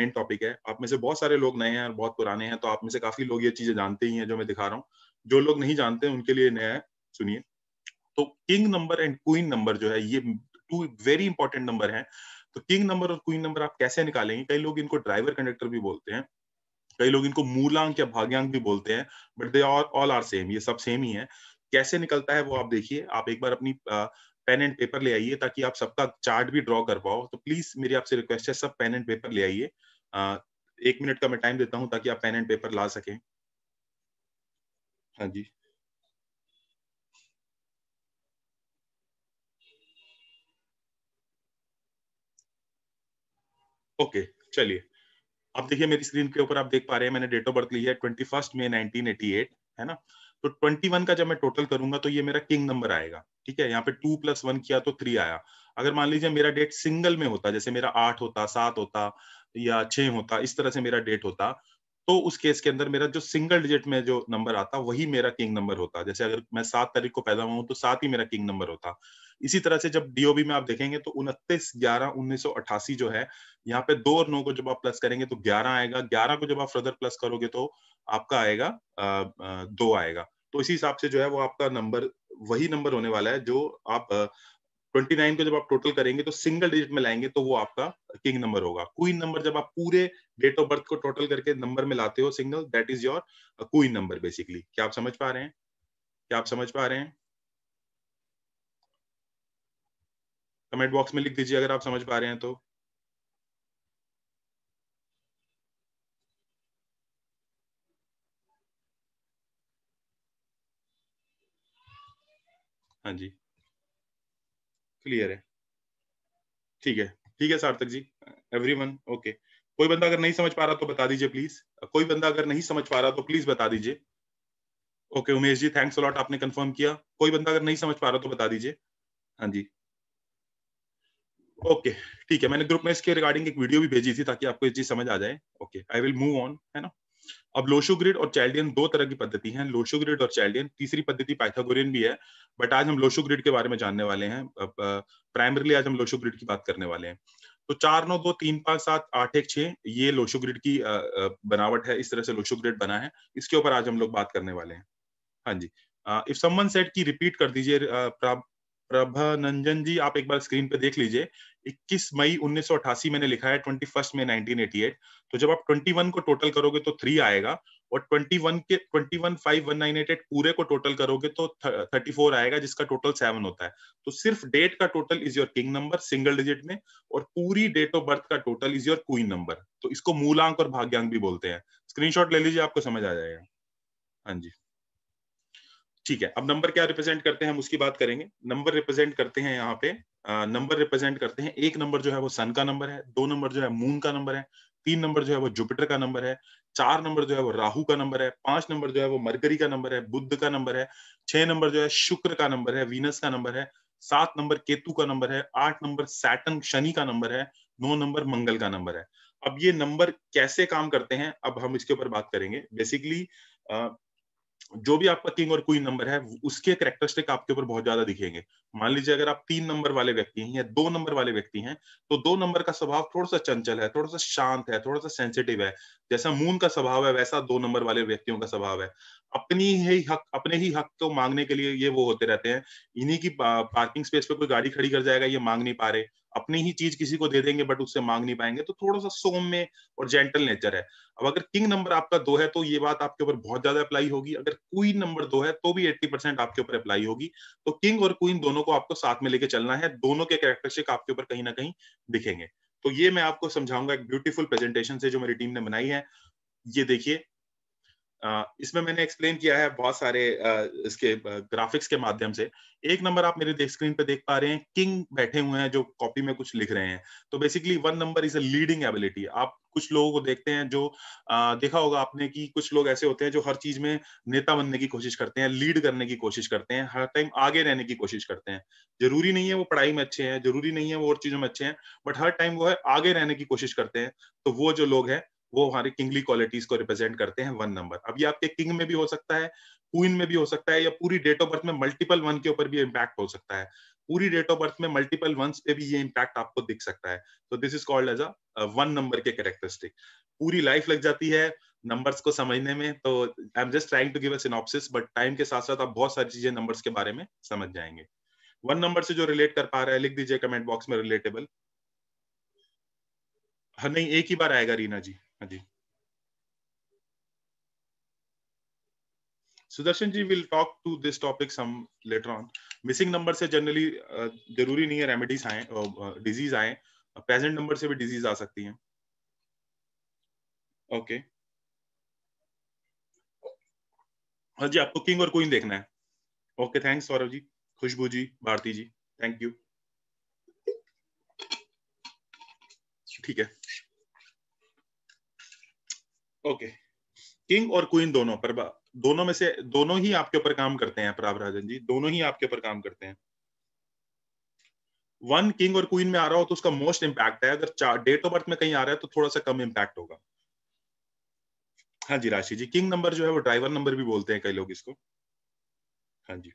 Main topic है आप में से बहुत सारे लोग नए हैं और बहुत पुराने हैं तो आप में से काफी लोग ये चीजें जानते ही हैं जो मैं दिखा रहा हूँ जो लोग नहीं जानते उनके लिए नया है सुनिए तो king number and queen number जो है ये टू वेरी इंपॉर्टेंट नंबर है तो किंग नंबर और क्वीन नंबर आप कैसे निकालेंगे कई लोग इनको ड्राइवर कंडक्टर भी बोलते हैं कई लोग इनको मूलांक या भाग्यांक भी बोलते हैं but they are all are same ये सब सेम ही है कैसे निकलता है वो आप देखिए आप एक बार अपनी पेन एंड पेपर ले आइए ताकि आप सबका चार्ट भी ड्रॉ कर पाओ तो प्लीज मेरी आपसे रिक्वेस्ट है सब पेन एंड पेपर ले आइए एक मिनट का मैं टाइम देता हूं ताकि आप पेन एंड पेपर ला सकें हाँ जी ओके चलिए अब देखिए मेरी स्क्रीन के ऊपर आप देख पा रहे हैं मैंने डेट ऑफ बर्थ ली है twenty first May nineteen eighty eight है ना तो ट्वेंटी वन का जब मैं टोटल करूंगा तो ये मेरा किंग नंबर आएगा ठीक है यहाँ पे टू प्लस वन किया तो थ्री आया अगर मान लीजिए मेरा डेट सिंगल में होता जैसे मेरा आठ होता सात होता या छः होता इस तरह से मेरा डेट होता तो उस केस के अंदर मेरा जो सिंगल डिजिट में जो नंबर आता वही मेरा किंग नंबर होता जैसे अगर मैं सात तारीख को पैदा हुआ हूँ तो सात ही मेरा किंग नंबर होता इसी तरह से जब डीओबी में आप देखेंगे तो उनतीस ग्यारह उन्नीस सौ अट्ठासी जो है यहाँ पे दो और नौ को जब आप प्लस करेंगे तो ग्यारह आएगा ग्यारह को जब आप फर्दर प्लस करोगे तो आपका आएगा आ, आ, दो आएगा तो इसी हिसाब से जो है वो आपका नंबर वही नंबर होने वाला है जो आप ट्वेंटी नाइन को जब आप टोटल करेंगे तो सिंगल डिजिट में लाएंगे तो वो आपका किंग नंबर होगा क्वीन नंबर जब आप पूरे डेट ऑफ बर्थ को टोटल करके नंबर में लाते हो single that is your queen number basically क्या आप समझ पा रहे हैं क्या आप समझ पा रहे हैं कमेंट बॉक्स में लिख दीजिए अगर आप समझ पा रहे हैं तो हाँ जी क्लियर है ठीक है ठीक है सार्थक जी एवरी वन ओके कोई बंदा अगर नहीं समझ पा रहा तो बता दीजिए प्लीज कोई बंदा अगर नहीं समझ पा रहा तो प्लीज बता दीजिए okay Umesh ji thanks a lot आपने कंफर्म किया कोई बंदा अगर नहीं समझ पा रहा तो बता दीजिए हाँ जी ओके ठीक है मैंने ग्रुप में इसके रिगार्डिंग एक वीडियो भी भेजी थी ताकि आपको ये चीज समझ आ जाए okay I will move on है ना अब लोशो ग्रिड और चाइल्डियन दो तरह की पद्धति है लोशो ग्रिड और चाइल्डियन तीसरी पद्धति पाइथागोरियन भी है बट आज हम लोशो ग्रिड के बारे में जानने वाले हैं प्राइमरली आज हम लोशो ग्रिड की बात करने वाले हैं तो चार नौ दो तीन पांच सात आठ एक छह ये लोशो ग्रिड की बनावट है इस तरह से लोशो ग्रिड बना है इसके ऊपर आज हम लोग बात करने वाले हैं हाँ जी इफ समवन सेट की रिपीट कर दीजिए प्रभा नंजन जी आप एक बार स्क्रीन पे देख लीजिए 21 मई 1988 मैंने लिखा है 21 मई 1988 तो जब आप 21 को टोटल करोगे तो थ्री आएगा और 21 के 21 five one nine eight eight पूरे को टोटल करोगे तो 34 आएगा जिसका टोटल सेवन होता है तो सिर्फ डेट का total is your king number single digit में और पूरी डेट ऑफ बर्थ का total is your queen number तो इसको मूलांक और भाग्यांक भी बोलते हैं स्क्रीनशॉट ले लीजिए आपको समझ आ जाएगा हाँ जी ठीक है अब नंबर क्या रिप्रेजेंट करते हैं हम उसकी बात करेंगे नंबर रिप्रेजेंट करते हैं यहाँ पे नंबर रिप्रेजेंट करते हैं एक नंबर जो है वो सन का नंबर है दो नंबर जो है मून का नंबर है तीन नंबर जो है वो जुपिटर का नंबर है चार नंबर जो है वो राहु का नंबर है पांच नंबर जो है वो मरकरी का नंबर है बुद्ध का नंबर है छह नंबर जो है शुक्र का नंबर है वीनस का नंबर है सात नंबर केतु का नंबर है आठ नंबर सैटन शनि का नंबर है नौ नंबर मंगल का नंबर है अब ये नंबर कैसे काम करते हैं अब हम इसके ऊपर बात करेंगे बेसिकली जो भी आपका किंग और क्वीन नंबर है उसके करेक्टरिस्टिक आपके ऊपर बहुत ज्यादा दिखेंगे मान लीजिए अगर आप तीन नंबर वाले व्यक्ति हैं या दो नंबर वाले व्यक्ति हैं तो दो नंबर का स्वभाव थोड़ा सा चंचल है थोड़ा सा शांत है थोड़ा सा सेंसिटिव है जैसा मून का स्वभाव है वैसा दो नंबर वाले व्यक्तियों का स्वभाव है अपनी ही हक अपने ही हक को मांगने के लिए ये वो होते रहते हैं इन्हीं की पार्किंग स्पेस पे कोई गाड़ी खड़ी कर जाएगा ये मांग नहीं पा रहे अपनी ही चीज किसी को दे देंगे बट उससे मांग नहीं पाएंगे तो थोड़ा सा सोम में और जेंटल नेचर है अब अगर किंग नंबर आपका दो है तो ये बात आपके ऊपर बहुत ज्यादा अप्लाई होगी अगर क्वीन नंबर दो है तो भी एट्टी परसेंट आपके ऊपर अप्लाई होगी तो किंग और क्वीन दोनों को आपको साथ में लेके चलना है दोनों के कैरेक्टरिस्टिक आपके ऊपर कहीं ना कहीं दिखेंगे तो ये मैं आपको समझाऊंगा एक ब्यूटीफुल प्रेजेंटेशन से जो मेरी टीम ने बनाई है ये देखिए इसमें मैंने एक्सप्लेन किया है बहुत सारे इसके ग्राफिक्स के माध्यम से एक नंबर आप मेरे स्क्रीन पे देख पा रहे हैं किंग बैठे हुए हैं जो कॉपी में कुछ लिख रहे हैं तो basically one number is a leading ability आप कुछ लोगों को देखते हैं जो देखा होगा आपने कि कुछ लोग ऐसे होते हैं जो हर चीज में नेता बनने की कोशिश करते हैं लीड करने की कोशिश करते हैं हर टाइम आगे रहने की कोशिश करते हैं जरूरी नहीं है वो पढ़ाई में अच्छे हैं जरूरी नहीं है वो और चीजों में अच्छे हैं बट हर टाइम वो है आगे रहने की कोशिश करते हैं तो वो जो लोग हैं वो हमारे किंगली क्वालिटीज को रिप्रेजेंट करते हैं वन नंबर अब ये आपके किंग में भी हो सकता है क्वीन में भी हो सकता है या पूरी डेट ऑफ बर्थ में मल्टीपल वन के ऊपर भी इम्पैक्ट हो सकता है पूरी डेट ऑफ बर्थ में मल्टीपल वन पे भी ये इम्पैक्ट आपको दिख सकता है तो this is called as a one number के कैरेक्टरिस्टिक पूरी लाइफ लग जाती है नंबर्स को समझने में तो I am just trying to give a synopsis but time के साथ साथ आप बहुत सारी चीजें नंबर्स के बारे में समझ जाएंगे वन नंबर से जो रिलेट कर पा रहा है लिख दीजिए कमेंट बॉक्स में रिलेटेबल हाँ, नहीं एक ही बार आएगा रीना जी हाँ जी Sudarshan ji will talk to this topic some later on missing number से जनरली uh, जरूरी नहीं है रेमेडीज आए डिजीज आए प्रेजेंट नंबर से भी डिजीज आ सकती है ओके okay. हाँ जी आपको किंग और क्वीन देखना है okay thanks Saurabh ji Khushboo ji Bharti ji thank you ठीक है ओके किंग और क्वीन दोनों पर दोनों में से दोनों ही आपके ऊपर काम करते हैं प्रभाव राजन जी दोनों ही आपके ऊपर काम करते हैं वन किंग और क्वीन में आ रहा हो तो उसका मोस्ट इंपैक्ट है अगर चार डेट ऑफ बर्थ में कहीं आ रहा है तो थोड़ा सा कम इंपैक्ट होगा हाँ जी राशि जी किंग नंबर जो है वो ड्राइवर नंबर भी बोलते हैं कई लोग इसको हाँ जी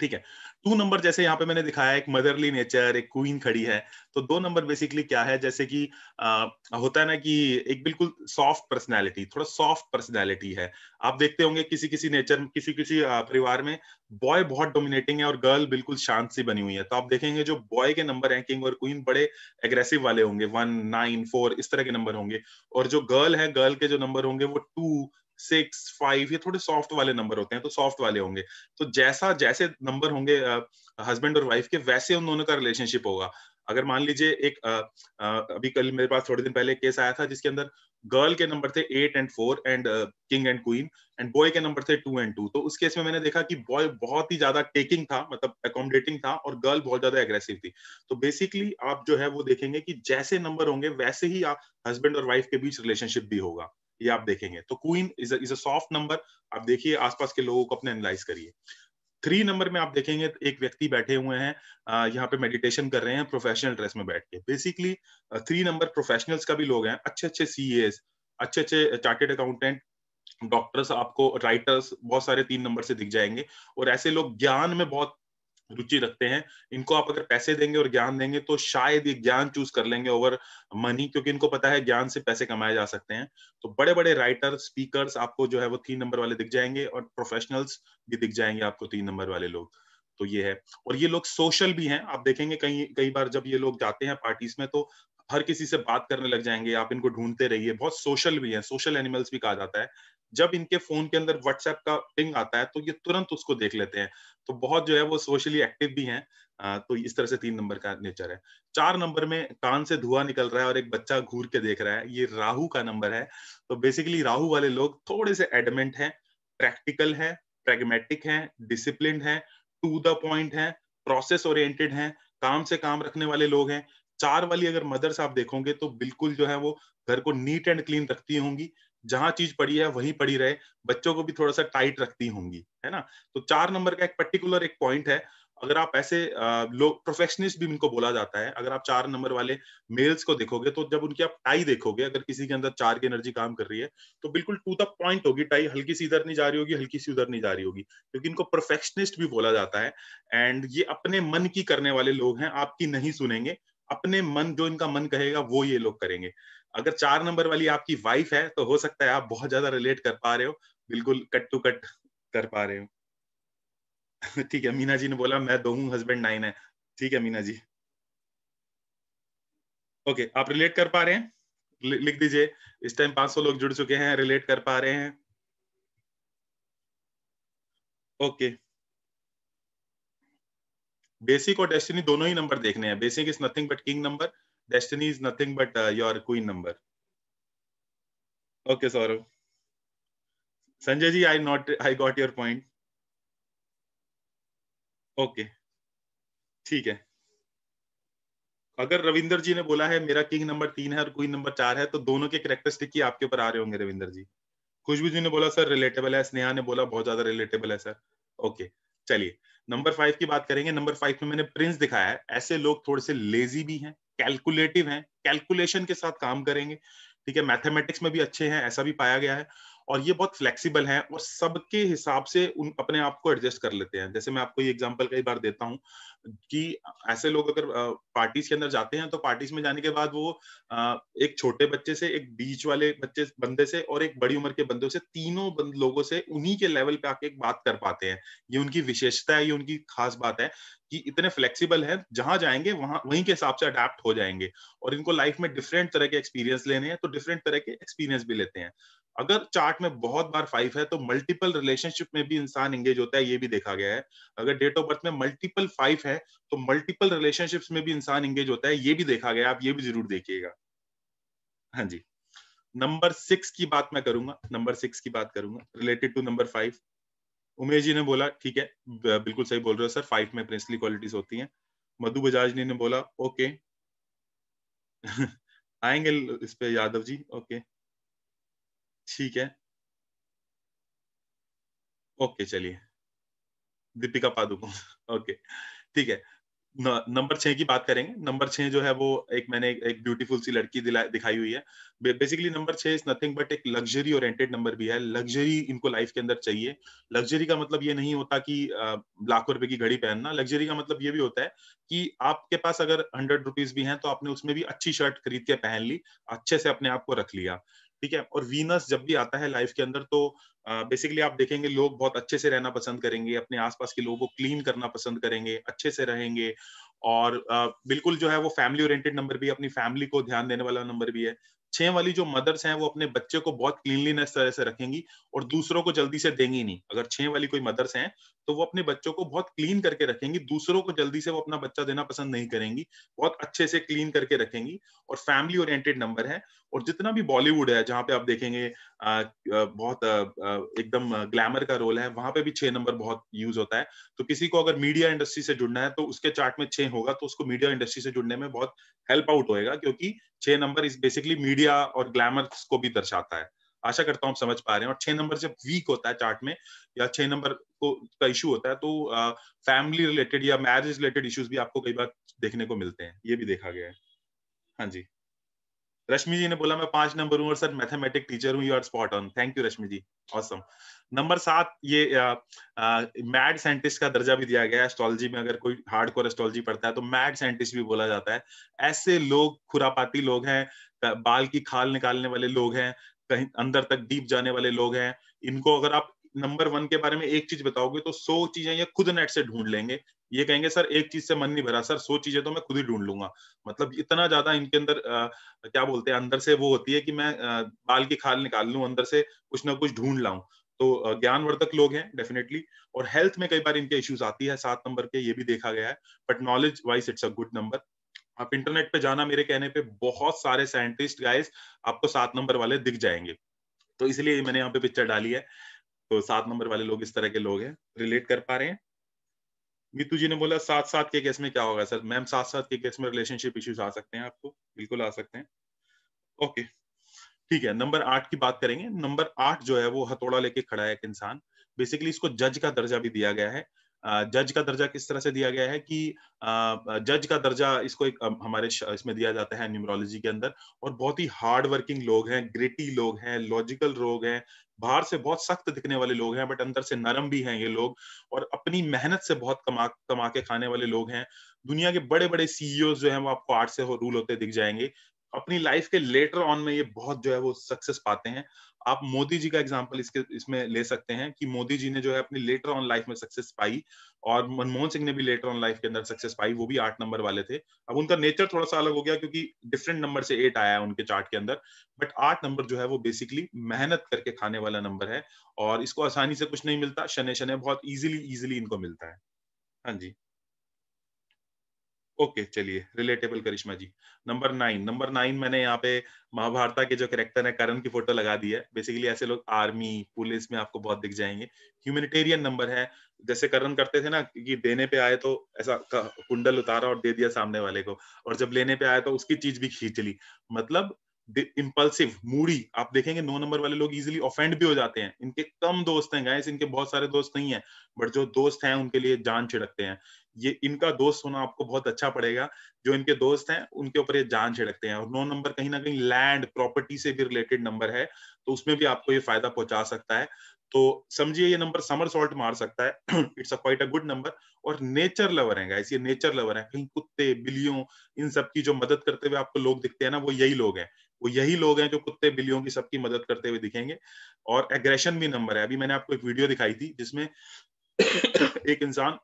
ठीक है टू नंबर जैसे यहाँ पे मैंने दिखाया एक मदरली नेचर एक क्वीन खड़ी है तो दो नंबर बेसिकली क्या है जैसे कि आ, होता है ना कि एक बिल्कुल सॉफ्ट पर्सनैलिटी थोड़ा सॉफ्ट पर्सनैलिटी है आप देखते होंगे किसी किसी नेचर किसी किसी परिवार में बॉय बहुत डोमिनेटिंग है और गर्ल बिल्कुल शांत सी बनी हुई है तो आप देखेंगे जो बॉय के नंबर है किंग और क्वीन बड़े एग्रेसिव वाले होंगे वन नाइन फोर इस तरह के नंबर होंगे और जो गर्ल है गर्ल के जो नंबर होंगे वो टू सिक्स फाइव ये थोड़े सॉफ्ट वाले नंबर होते हैं तो सॉफ्ट वाले होंगे तो जैसा जैसे नंबर होंगे हस्बैंड और वाइफ के वैसे उन दोनों का रिलेशनशिप होगा अगर मान लीजिए एक आ, आ, अभी कल मेरे पास थोड़े दिन पहले केस आया था जिसके अंदर गर्ल के नंबर थे eight and four and king and queen and boy के नंबर थे टू एंड टू तो उस केस में मैंने देखा कि बॉय बहुत ही ज्यादा टेकिंग था मतलब अकोमोडेटिंग था और गर्ल बहुत ज्यादा एग्रेसिव थी तो बेसिकली आप जो है वो देखेंगे कि जैसे नंबर होंगे वैसे ही आप हस्बैंड और वाइफ के बीच रिलेशनशिप भी होगा ये आप देखेंगे तो queen is a soft number आप देखिए आसपास के लोगों को अपने एनालाइज करिए थ्री नंबर में आप देखेंगे एक व्यक्ति बैठे हुए हैं यहाँ पे मेडिटेशन कर रहे हैं प्रोफेशनल ड्रेस में बैठ के बेसिकली थ्री नंबर प्रोफेशनल्स का भी लोग हैं अच्छे अच्छे सी अच्छे अच्छे चार्टेड अकाउंटेंट डॉक्टर्स आपको राइटर्स बहुत सारे तीन नंबर से दिख जाएंगे और ऐसे लोग ज्ञान में बहुत रुचि रखते हैं इनको आप अगर पैसे देंगे और ज्ञान देंगे तो शायद ये ज्ञान चूज कर लेंगे ओवर मनी क्योंकि इनको पता है ज्ञान से पैसे कमाए जा सकते हैं तो बड़े बड़े राइटर स्पीकर आपको जो है वो तीन नंबर वाले दिख जाएंगे और प्रोफेशनल्स भी दिख जाएंगे आपको तीन नंबर वाले लोग तो ये है और ये लोग सोशल भी हैं आप देखेंगे कई कई बार जब ये लोग जाते हैं पार्टीज में तो हर किसी से बात करने लग जाएंगे आप इनको ढूंढते रहिए बहुत सोशल भी है सोशल एनिमल्स भी कहा जाता है जब इनके फोन के अंदर व्हाट्सएप का पिंग आता है तो ये तुरंत उसको देख लेते हैं तो बहुत जो है वो सोशली एक्टिव भी हैं तो इस तरह से तीन नंबर का नेचर है चार नंबर में कान से धुआं निकल रहा है और एक बच्चा घूर के देख रहा है ये राहु का नंबर है तो बेसिकली राहु वाले लोग थोड़े से एडमेंट हैं प्रैक्टिकल हैं प्रेगमेटिक हैं डिसिप्लिन हैं टू द पॉइंट हैं प्रोसेस ओरिएंटेड हैं काम से काम रखने वाले लोग हैं चार वाली अगर मदर्स आप देखोगे तो बिल्कुल जो है वो घर को नीट एंड क्लीन रखती होंगी जहां चीज पड़ी है वहीं पड़ी रहे बच्चों को भी थोड़ा सा टाइट रखती होंगी है ना तो चार नंबर का एक पर्टिकुलर एक पॉइंट है अगर आप ऐसे लोग प्रोफेशनिस्ट भी इनको बोला जाता है अगर आप चार नंबर वाले मेल्स को देखोगे तो जब उनकी आप टाई देखोगे अगर किसी के अंदर चार की एनर्जी काम कर रही है तो बिल्कुल टू द पॉइंट होगी टाई हल्की सी इधर नहीं जा रही होगी हल्की सी उधर नहीं जा रही होगी क्योंकि इनको प्रोफेशनिस्ट भी बोला जाता है एंड ये अपने मन की करने वाले लोग हैं आपकी नहीं सुनेंगे अपने मन जो इनका मन कहेगा वो ये लोग करेंगे अगर चार नंबर वाली आपकी वाइफ है तो हो सकता है आप बहुत ज्यादा रिलेट कर पा रहे हो बिल्कुल कट टू कट कर पा रहे हो ठीक है मीना जी ने बोला मैं दो हूँ हस्बैंड नाइन है ठीक है मीना जी ओके आप रिलेट कर पा रहे हैं लिख दीजिए इस टाइम 500 लोग जुड़ चुके हैं रिलेट कर पा रहे हैं ओके बेसिक और डेस्टिनी दोनों ही नंबर देखने हैं basic is nothing but king number destiny is nothing but uh, your queen number okay saurav sanjay ji i not i got your point okay okay. ठीक है अगर रविंदर जी ने बोला है मेरा किंग नंबर तीन है और क्वीन नंबर चार है तो दोनों के करेक्टरिस्टिक ही आपके ऊपर आ रहे होंगे रविंदर जी खुशबू जी ने बोला सर रिलेटेबल है स्नेहा ने बोला बहुत ज्यादा रिलेटेबल है सर ओके चलिए नंबर फाइव की बात करेंगे नंबर फाइव में मैंने प्रिंस दिखाया है ऐसे लोग थोड़े से लेजी भी हैं कैलकुलेटिव हैं कैलकुलेशन के साथ काम करेंगे ठीक है मैथमेटिक्स में भी अच्छे हैं ऐसा भी पाया गया है और ये बहुत फ्लेक्सिबल हैं और सबके हिसाब से उन अपने आप को एडजस्ट कर लेते हैं जैसे मैं आपको ये एग्जांपल कई बार देता हूँ कि ऐसे लोग अगर पार्टीज के अंदर जाते हैं तो पार्टीज में जाने के बाद वो एक छोटे बच्चे से एक बीच वाले बच्चे बंदे से और एक बड़ी उम्र के बंदे से तीनों लोगों से उन्हीं के लेवल पे आके एक बात कर पाते हैं ये उनकी विशेषता है ये उनकी खास बात है कि इतने फ्लेक्सिबल है जहां जाएंगे वहां वहीं के हिसाब से अडेप्ट हो जाएंगे और इनको लाइफ में डिफरेंट तरह के एक्सपीरियंस लेने हैं तो डिफरेंट तरह के एक्सपीरियंस भी लेते हैं अगर चार्ट में बहुत बार फाइव है तो मल्टीपल रिलेशनशिप में भी इंसान एंगेज होता है ये भी देखा गया है अगर डेट ऑफ बर्थ में मल्टीपल फाइव है तो मल्टीपल रिलेशनशिप्स में भी इंसान एंगेज होता है ये भी देखा गया है आप ये भी जरूर देखिएगा हाँ जी नंबर सिक्स की बात मैं करूंगा नंबर सिक्स की बात करूंगा related to number five Umesh ji ने बोला ठीक है बिल्कुल सही बोल रहे हो सर फाइव में प्रिंसली क्वालिटीज होती हैं मधु बजाज ने बोला ओके आएंगे इस पे यादव जी ओके ठीक है ओके चलिए दीपिका पादुकोण ओके ठीक है नंबर छह की बात करेंगे नंबर छह जो है वो एक मैंने एक ब्यूटीफुल सी लड़की दिखाई हुई है बेसिकली नंबर छह इज नथिंग बट एक लग्जरी ओरिएंटेड नंबर भी है लग्जरी इनको लाइफ के अंदर चाहिए लग्जरी का मतलब ये नहीं होता कि लाखों रुपए की घड़ी पहनना लग्जरी का मतलब ये भी होता है कि आपके पास अगर हंड्रेड रुपीज भी है तो आपने उसमें भी अच्छी शर्ट खरीद के पहन ली अच्छे से अपने आप को रख लिया ठीक है और वीनस जब भी आता है लाइफ के अंदर तो बेसिकली आप देखेंगे लोग बहुत अच्छे से रहना पसंद करेंगे अपने आसपास के लोगों को क्लीन करना पसंद करेंगे अच्छे से रहेंगे और आ, बिल्कुल जो है वो फैमिली ओरिएंटेड नंबर भी अपनी फैमिली को ध्यान देने वाला नंबर भी है छह वाली जो मदर्स हैं वो अपने बच्चे को बहुत क्लीनलीनेस तरह से रखेंगी और दूसरों को जल्दी से देंगी नहीं अगर छह वाली कोई मदर्स हैं तो वो अपने बच्चों को बहुत क्लीन करके रखेंगी दूसरों को जल्दी से वो अपना बच्चा देना पसंद नहीं करेंगी बहुत अच्छे से क्लीन करके रखेंगी और फैमिली ओरिएंटेड नंबर है और जितना भी बॉलीवुड है जहाँ पे आप देखेंगे आ, बहुत एकदम ग्लैमर का रोल है वहां पे भी छह नंबर बहुत यूज होता है तो किसी को अगर मीडिया इंडस्ट्री से जुड़ना है तो उसके चार्ट में छह होगा तो उसको मीडिया इंडस्ट्री से जुड़ने में बहुत हेल्प आउट होएगा क्योंकि छह नंबर इस बेसिकली मीडिया और ग्लैमर को भी दर्शाता है आशा करता हूँ आप समझ पा रहे हैं और छह नंबर जब वीक होता है चार्ट में या छह नंबर को का इशू होता है तो फैमिली रिलेटेड या मैरिज रिलेटेड इश्यूज भी आपको कई बार देखने को मिलते हैं ये भी देखा गया है हाँ जी रश्मि जी ने बोला मैं पांच नंबर हूँ और सर मैथमेटिक टीचर हूँ you are spot on thank you Rashmi ji awesome number सात ये मैड साइंटिस्ट का दर्जा भी दिया गया है एस्ट्रोलॉजी में अगर कोई हार्ड कोर एस्ट्रोलॉजी पढ़ता है तो मैड साइंटिस्ट भी बोला जाता है ऐसे लोग खुरापाती लोग हैं बाल की खाल निकालने वाले लोग हैं कहीं अंदर तक डीप जाने वाले लोग हैं इनको अगर आप नंबर वन के बारे में एक चीज बताओगे तो सौ चीजें ये खुद नेट से ढूंढ लेंगे ये कहेंगे सर एक चीज से मन नहीं भरा सर सौ चीजें तो मैं खुद ही ढूंढ लूंगा मतलब इतना ज्यादा इनके अंदर आ, क्या बोलते हैं अंदर से वो होती है कि मैं आ, बाल की खाल निकाल लू अंदर से कुछ ना कुछ ढूंढ लाऊं तो ज्ञानवर्धक लोग हैं डेफिनेटली और हेल्थ में कई बार इनके इश्यूज आती है सात नंबर के ये भी देखा गया है but knowledge wise it's a good number आप इंटरनेट पे जाना मेरे कहने पे बहुत सारे साइंटिस्ट गाइस आपको सात नंबर वाले दिख जाएंगे तो इसलिए मैंने यहाँ पे पिक्चर डाली है तो सात नंबर वाले लोग इस तरह के लोग हैं रिलेट कर पा रहे हैं नीतू जी ने बोला साथ साथ के केस में क्या होगा सर मैम साथ साथ के केस में रिलेशनशिप इश्यूज आ सकते हैं आपको बिल्कुल आ सकते हैं ओके ठीक है नंबर आठ की बात करेंगे नंबर आठ जो है वो हथौड़ा लेके खड़ा है एक इंसान बेसिकली इसको जज का दर्जा भी दिया गया है जज का दर्जा किस तरह से दिया गया है कि जज का दर्जा इसको एक हमारे इसमें दिया जाता है न्यूमरोलॉजी के अंदर और बहुत ही हार्ड वर्किंग लोग हैं ग्रेटी लोग हैं लॉजिकल लोग हैं बाहर से बहुत सख्त दिखने वाले लोग हैं बट अंदर से नरम भी हैं ये लोग और अपनी मेहनत से बहुत कमा कमा के खाने वाले लोग हैं दुनिया के बड़े बड़े सीईओ जो है वो आपको आर्ट से हो, रूल होते दिख जाएंगे अपनी लाइफ के लेटर ऑन में ये बहुत जो है वो सक्सेस पाते हैं आप मोदी जी का एग्जाम्पल इसके इसमें ले सकते हैं कि मोदी जी ने जो है अपनी लेटर ऑन लाइफ में सक्सेस पाई और मनमोहन सिंह ने भी लेटर ऑन लाइफ के अंदर सक्सेस पाई वो भी आठ नंबर वाले थे अब उनका नेचर थोड़ा सा अलग हो गया क्योंकि डिफरेंट नंबर से एट आया है उनके चार्ट के अंदर बट आठ नंबर जो है वो बेसिकली मेहनत करके खाने वाला नंबर है और इसको आसानी से कुछ नहीं मिलता शनि शनि बहुत इजिली इजिली इनको मिलता है हाँ जी ओके चलिए relatable Karishma ji number nine number nine मैंने यहाँ पे महाभारता के जो कैरेक्टर है करण की फोटो लगा दी है बेसिकली ऐसे लोग आर्मी पुलिस में आपको बहुत दिख जाएंगे ह्यूमेटेरियन नंबर है जैसे करण करते थे ना कि देने पे आए तो ऐसा कुंडल उतारा और दे दिया सामने वाले को और जब लेने पे आया तो उसकी चीज भी खींच ली मतलब इम्पल्सिव मूडी आप देखेंगे नो नंबर वाले लोग इजिली ऑफेंड भी हो जाते हैं इनके कम दोस्त हैं गाइस इनके बहुत सारे दोस्त नहीं है बट जो दोस्त हैं उनके लिए जान छिड़कते हैं ये इनका दोस्त होना आपको बहुत अच्छा पड़ेगा जो इनके दोस्त हैं उनके ऊपर ये जान छिड़कते हैं और नौ नंबर कहीं ना कहीं लैंड प्रॉपर्टी से भी रिलेटेड नंबर है तो उसमें भी आपको ये फायदा पहुंचा सकता है तो समझिए ये नंबर समर सॉल्ट मार सकता है it's a quite a good number और नेचर लवर है गाइस ये नेचर लवर है कहीं कुत्ते बिल्लियों इन सब की जो मदद करते हुए आपको लोग दिखते हैं ना वो यही लोग हैं वो यही लोग हैं जो कुत्ते बिल्लियों की सबकी मदद करते हुए दिखेंगे और एग्रेशन भी नंबर है अभी मैंने आपको एक वीडियो दिखाई थी जिसमें एक इंसान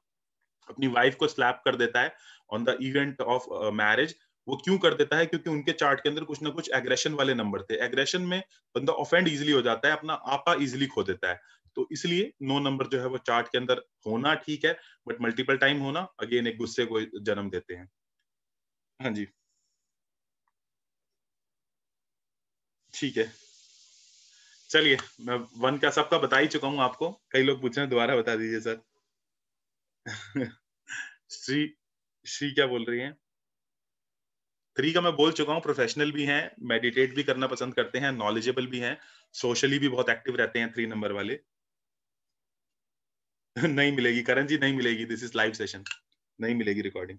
अपनी वाइफ को स्लैप कर देता है on the event of marriage वो क्यों कर देता है क्योंकि उनके चार्ट के अंदर कुछ ना कुछ एग्रेशन वाले नंबर थे एग्रेशन में बंदा ऑफेंड इजिली हो जाता है अपना आपा इजिली खो देता है तो इसलिए नो नंबर जो है वो चार्ट के अंदर होना ठीक है बट मल्टीपल टाइम होना अगेन एक गुस्से को जन्म देते हैं हाँ जी ठीक है चलिए मैं वन का सबका बता ही चुका हूं आपको कई लोग पूछ रहे हैं दोबारा बता दीजिए सर श्री श्री क्या बोल रही है थ्री का मैं बोल चुका हूँ प्रोफेशनल भी हैं मेडिटेट भी करना पसंद करते हैं नॉलेजेबल भी हैं सोशली भी बहुत एक्टिव रहते हैं थ्री नंबर वाले नहीं मिलेगी करण जी नहीं मिलेगी दिस इज लाइव सेशन नहीं मिलेगी रिकॉर्डिंग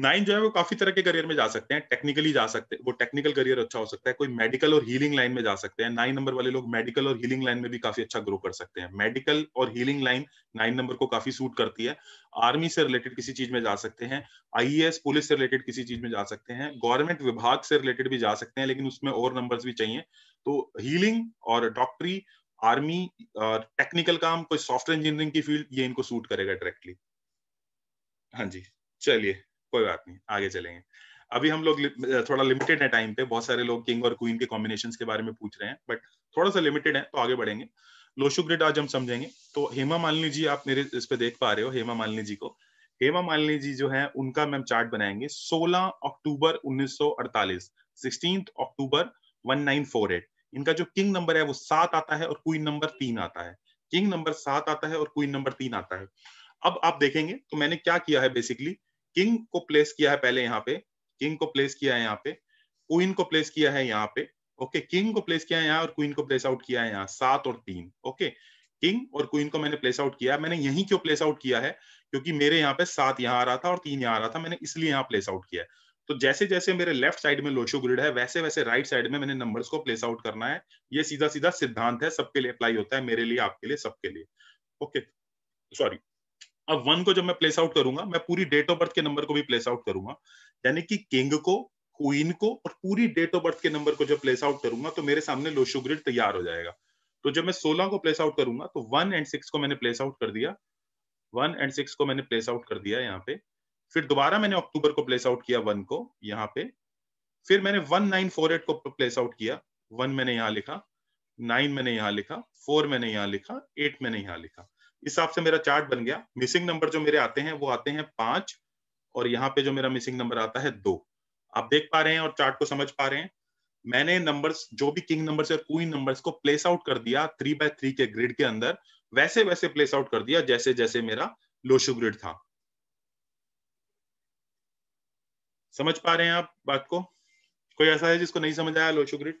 नाइन जो है वो काफी तरह के करियर में जा सकते हैं टेक्निकली जा सकते हैं वो टेक्निकल करियर अच्छा हो सकता है कोई मेडिकल और हीलिंग लाइन में जा सकते हैं नाइन नंबर वाले लोग मेडिकल और हीलिंग लाइन में भी काफी अच्छा ग्रो कर सकते हैं मेडिकल और हीलिंग लाइन नाइन नंबर को काफी सूट करती है आर्मी से रिलेटेड किसी चीज में जा सकते हैं आई पुलिस से रिलेटेड किसी चीज में जा सकते हैं गवर्नमेंट विभाग से रिलेटेड भी जा सकते हैं लेकिन उसमें और नंबर भी चाहिए तो हीलिंग और डॉक्टरी आर्मी और टेक्निकल काम कोई सॉफ्टवेयर इंजीनियरिंग की फील्ड ये इनको सूट करेगा डायरेक्टली हाँ जी चलिए कोई बात नहीं आगे चलेंगे अभी हम लोग थोड़ा लिमिटेड है टाइम पे बहुत सारे लोग किंग और क्वीन के कॉम्बिनेशन के बारे में पूछ रहे हैं बट थोड़ा सा लिमिटेड है तो आगे बढ़ेंगे लोशु ग्रिड आज हम समझेंगे तो हेमा मालिनी जी आप मेरे इस पे देख पा रहे हो हेमा मालिनी जी को हेमा मालिनी जी जो है उनका मैम चार्ट बनाएंगे 16 अक्टूबर 1948 सौ अक्टूबर 1948 इनका जो किंग नंबर है वो सात आता है और क्वीन नंबर तीन आता है किंग नंबर सात आता है और क्वीन नंबर तीन आता है अब आप देखेंगे तो मैंने क्या किया है बेसिकली किंग को प्लेस किया है पहले यहाँ पे किंग को प्लेस किया है यहाँ पे क्वीन को प्लेस किया है यहाँ पे ओके किंग को प्लेस किया है यहाँ और क्वीन को प्लेस आउट किया है यहाँ सात और तीन ओके किंग और क्वीन को मैंने प्लेस आउट किया मैंने यही क्यों प्लेस आउट किया है क्योंकि मेरे यहाँ पे सात यहाँ आ रहा था और तीन यहाँ आ रहा था मैंने इसलिए यहाँ प्लेस आउट किया है तो जैसे जैसे मेरे लेफ्ट साइड में लोशो ग्रिड है वैसे वैसे राइट साइड में मैंने नंबर्स को प्लेस आउट करना है ये सीधा सीधा सिद्धांत है सबके लिए अप्लाई होता है मेरे लिए आपके लिए सबके लिए ओके सॉरी अब वन को जब मैं प्लेस आउट करूंगा मैं पूरी डेट ऑफ बर्थ के नंबर को भी प्लेस आउट करूंगा यानी कि किंग को क्वीन को और पूरी डेट ऑफ बर्थ के नंबर को जब प्लेस आउट करूंगा तो मेरे सामने लोशो ग्रिड तैयार हो जाएगा तो जब मैं सोलह को प्लेस आउट करूंगा तो वन एंड सिक्स को मैंने प्लेस आउट कर दिया वन एंड सिक्स को मैंने प्लेस आउट कर दिया यहाँ पे फिर दोबारा मैंने अक्टूबर को प्लेस आउट किया वन को यहाँ पे फिर मैंने वन नाइन फोर एट को प्लेस आउट किया वन मैंने यहाँ लिखा नाइन मैंने यहाँ लिखा फोर मैंने यहाँ लिखा एट मैंने यहाँ लिखा इस हिसाब से मेरा चार्ट बन गया मिसिंग नंबर जो मेरे आते हैं वो आते हैं पांच और यहाँ पे जो मेरा मिसिंग नंबर आता है दो आप देख पा रहे हैं और चार्ट को समझ पा रहे हैं मैंने नंबर्स जो भी किंग नंबर्स और क्वीन नंबर्स को प्लेस आउट कर दिया थ्री बाय थ्री के ग्रिड के अंदर वैसे वैसे प्लेस आउट कर दिया जैसे जैसे मेरा लोशो ग्रिड था समझ पा रहे हैं आप बात को कोई ऐसा है जिसको नहीं समझ आया लोशो ग्रिड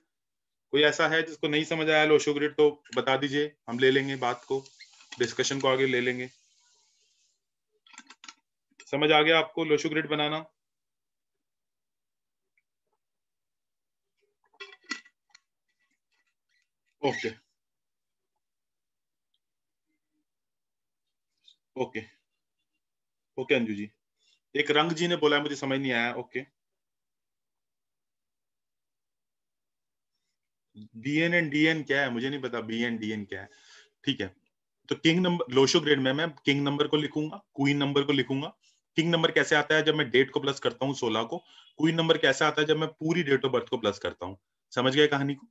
कोई ऐसा है जिसको नहीं समझ आया लोशो ग्रिड तो बता दीजिए हम ले लेंगे बात को डिस्कशन को आगे ले लेंगे समझ आ गया आपको लोशो ग्रिड बनाना okay okay okay Anju ji एक रंग जी ने बोला है मुझे समझ नहीं आया okay B N and D N क्या है मुझे नहीं पता बी एन डी एन क्या है ठीक है तो किंग नंबर लोशो ग्रेड में मैं किंग नंबर को लिखूंगा क्वीन नंबर को लिखूंगा किंग नंबर कैसे आता है जब मैं डेट को प्लस करता हूँ सोलह को क्वीन नंबर कैसे आता है जब मैं पूरी डेट ऑफ बर्थ को प्लस करता हूँ समझ गए कहानी को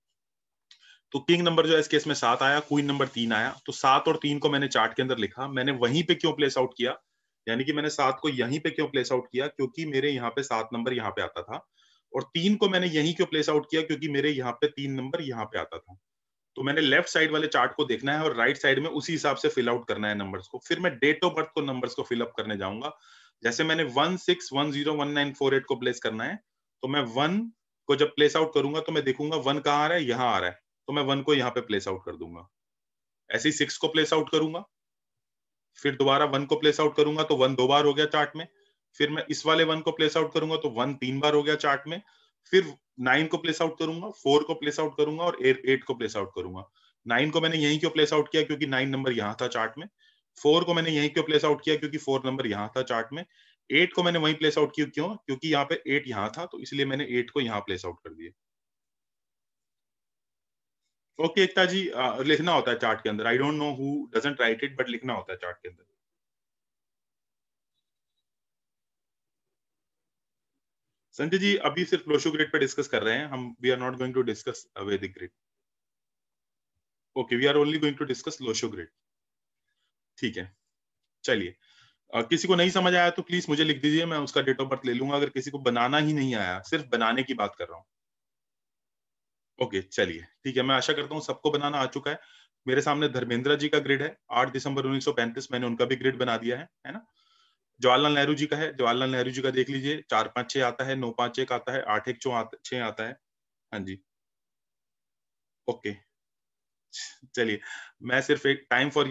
तो किंग नंबर जो है इस केस में सात आया क्वीन नंबर तीन आया तो सात और तीन को मैंने चार्ट के अंदर लिखा मैंने वहीं पे क्यों प्लेस आउट किया यानी कि मैंने सात को यहीं पे क्यों प्लेस आउट किया क्योंकि मेरे यहाँ पे सात नंबर यहाँ पे आता था और तीन को मैंने यहीं क्यों प्लेस आउट किया क्योंकि मेरे यहाँ पे तीन नंबर यहाँ पे आता था तो मैंने लेफ्ट साइड वाले चार्ट को देखना है और राइट right साइड में उसी हिसाब से फिल आउट करना है नंबर्स को फिर मैं डेट ऑफ बर्थ को नंबर्स को फिल अप करने जाऊंगा जैसे मैंने one six one zero one nine four eight को प्लेस करना है तो मैं वन को जब प्लेस आउट करूंगा तो मैं देखूंगा वन कहाँ आ रहा है यहाँ आ रहा है तो मैं वन को यहाँ पे प्लेस आउट कर दूंगा ऐसे ही सिक्स को प्लेस आउट करूंगा फिर दोबारा वन को प्लेस आउट करूंगा तो वन दो बार हो गया चार्ट में फिर मैं इस वाले वन को प्लेस आउट करूंगा तो वन तीन बार हो गया चार्ट में फिर नाइन को प्लेस आउट करूंगा फोर को प्लेस आउट करूंगा और एट को प्लेस आउट करूंगा नाइन को मैंने यही क्यों प्लेस आउट किया क्योंकि नाइन नंबर यहाँ था चार्ट में फोर को मैंने यही क्यों प्लेस आउट किया क्योंकि फोर नंबर यहाँ था चार्ट में एट को मैंने वही प्लेस आउट किया क्यों क्योंकि यहाँ पे एट यहाँ था तो इसलिए मैंने एट को यहाँ प्लेस आउट कर दिया ओके okay, एकता जी आ, लिखना होता है चार्ट के अंदर I don't know who doesn't write it but लिखना होता है चार्ट के अंदर संजय जी अभी सिर्फ लोशो ग्रेड पर डिस्कस कर रहे हैं हम we are not going to discuss Vedic grid okay we are only going to discuss Lo Shu grid ठीक है चलिए Uh, किसी को नहीं समझ आया तो प्लीज मुझे लिख दीजिए मैं उसका डेट ऑफ बर्थ ले लूंगा अगर किसी को बनाना ही नहीं आया सिर्फ बनाने की बात कर रहा हूँ ओके okay, चलिए ठीक है मैं आशा करता हूँ सबको बनाना आ चुका है मेरे सामने धर्मेंद्र जी का ग्रिड है 8 दिसंबर 1935 मैंने उनका भी ग्रिड बना दिया है है ना जवाहरलाल नेहरू जी का है जवाहरलाल नेहरू जी का देख लीजिए चार पाँच छह आता है नौ पाँच एक आता है आठ एक चौ छः आता है हाँ जी ओके चलिए मैं सिर्फ एक टाइम फॉर